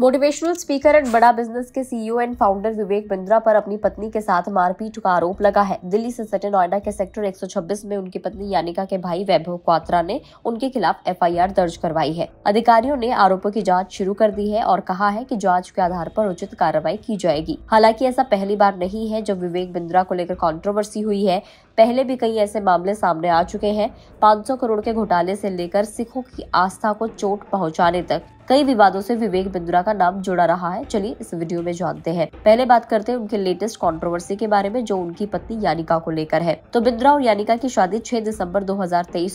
motivational speaker and बड़ा business के CEO and founder Vivek Bindra पर अपनी पत्नी के साथ मारपीट का आरोप लगा है दिल्ली से सटे नोएडा के सेक्टर 126 में उनकी पत्नी यानिका के भाई वैभव क्वात्रा ने उनके खिलाफ एफआईआर दर्ज करवाई है अधिकारियों ने आरोपों की जाँच शुरू कर दी है और कहा है की जाँच के आधार आरोप उचित कार्रवाई की जाएगी हालांकि ऐसा पहली बार नहीं है जब विवेक बिंद्रा को लेकर कॉन्ट्रोवर्सी हुई है पहले भी कई ऐसे मामले सामने आ चुके हैं 500 करोड़ के घोटाले से लेकर सिखों की आस्था को चोट पहुंचाने तक कई विवादों से विवेक बिंद्रा का नाम जुड़ा रहा है चलिए इस वीडियो में जानते हैं पहले बात करते हैं उनके लेटेस्ट कंट्रोवर्सी के बारे में जो उनकी पत्नी यानिका को लेकर है तो बिंद्रा और यानिका की शादी छह दिसंबर दो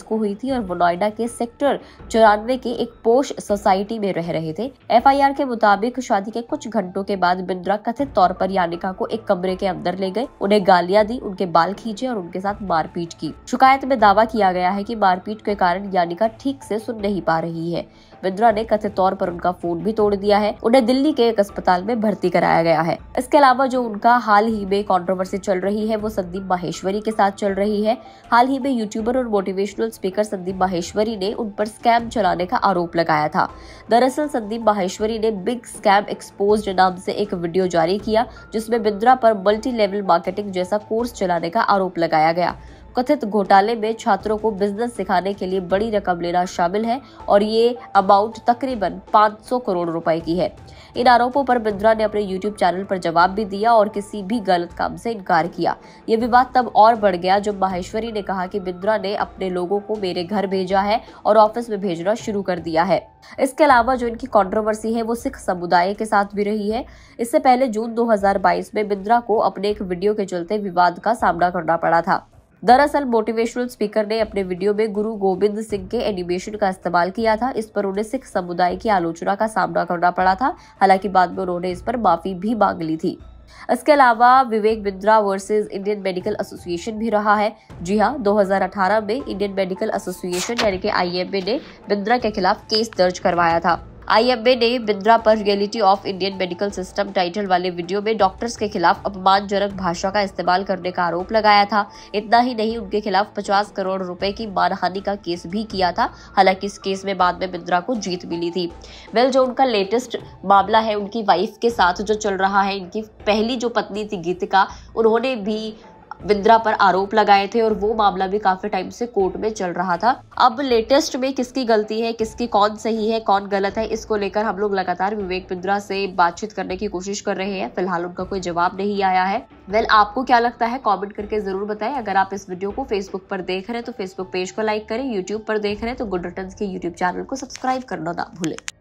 को हुई थी और वो नोएडा के सेक्टर चौरानवे के एक पोष सोसाइटी में रह रहे थे एफ के मुताबिक शादी के कुछ घंटों के बाद बिंद्रा कथित तौर पर यानिका को एक कमरे के अंदर ले गए उन्हें गालियां दी उनके बाल खींचे और उनके साथ मारपीट की शिकायत में दावा किया गया है की मारपीट के कारण यानिका ठीक से सुन नहीं पा रही है विद्रा ने कथित तौर पर उनका फोन भी तोड़ दिया है उन्हें दिल्ली के एक अस्पताल में भर्ती कराया गया है इसके अलावा जो उनका हाल ही में कॉन्ट्रोवर्सी चल रही है वो संदीप माहेश्वरी के साथ चल रही है हाल ही में यूट्यूबर और मोटिवेशनल स्पीकर संदीप माहेश्वरी ने उन पर स्कैम चलाने का आरोप लगाया था दरअसल संदीप माहेश्वरी ने बिग स्कैम एक्सपोज नाम से एक वीडियो जारी किया जिसमें बिंद्रा पर मल्टी लेवल मार्केटिंग जैसा कोर्स चलाने का आरोप लगाया गया कथित घोटाले में छात्रों को बिजनेस सिखाने के लिए बड़ी रकम लेना शामिल है और ये अमाउंट तकरीबन 500 करोड़ रुपए की है इन आरोपों पर बिंद्रा ने अपने यूट्यूब चैनल पर जवाब भी दिया और किसी भी गलत काम से इनकार किया ये विवाद तब और बढ़ गया जब माहेश्वरी ने कहा कि बिंद्रा ने अपने लोगों को मेरे घर भेजा है और ऑफिस में भेजना शुरू कर दिया है इसके अलावा जो इनकी कंट्रोवर्सी है वो सिख समुदाय के साथ भी रही है इससे पहले जून 2022 में बिंद्रा को अपने एक वीडियो के चलते विवाद का सामना करना पड़ा था दरअसल मोटिवेशनल स्पीकर ने अपने वीडियो में गुरु गोविंद सिंह के एनिमेशन का इस्तेमाल किया था इस पर उन्हें सिख समुदाय की आलोचना का सामना करना पड़ा था हालांकि बाद में उन्होंने इस पर माफी भी मांग ली थी इसके अलावा Vivek Bindra versus Indian Medical Association भी रहा है जी हाँ 2018 में इंडियन मेडिकल एसोसिएशन यानी कि आईएमए ने बिंद्रा के खिलाफ केस दर्ज करवाया था आईएमए ने बिंद्रा पर reality of Indian medical system title वाले वीडियो में डॉक्टर्स के खिलाफ अपमानजनक भाषा का इस्तेमाल करने का आरोप लगाया था इतना ही नहीं उनके खिलाफ 50 करोड़ रुपए की मानहानि का केस भी किया था हालांकि इस केस में बाद में बिंद्रा को जीत मिली थी वेल जो उनका लेटेस्ट मामला है उनकी वाइफ के साथ जो चल रहा है इनकी पहली जो पत्नी थी गीतिका उन्होंने भी बिंद्रा पर आरोप लगाए थे और वो मामला भी काफी टाइम से कोर्ट में चल रहा था अब लेटेस्ट में किसकी गलती है किसकी कौन सही है कौन गलत है इसको लेकर हम लोग लगातार विवेक बिंद्रा से बातचीत करने की कोशिश कर रहे हैं फिलहाल उनका कोई जवाब नहीं आया है वेल आपको क्या लगता है कॉमेंट करके जरूर बताएं अगर आप इस वीडियो को फेसबुक पर देख रहे हैं तो फेसबुक पेज को लाइक करें यूट्यूब पर देख रहे हैं तो गुड रिटर्न के यूट्यूब चैनल को सब्सक्राइब करना ना भूलें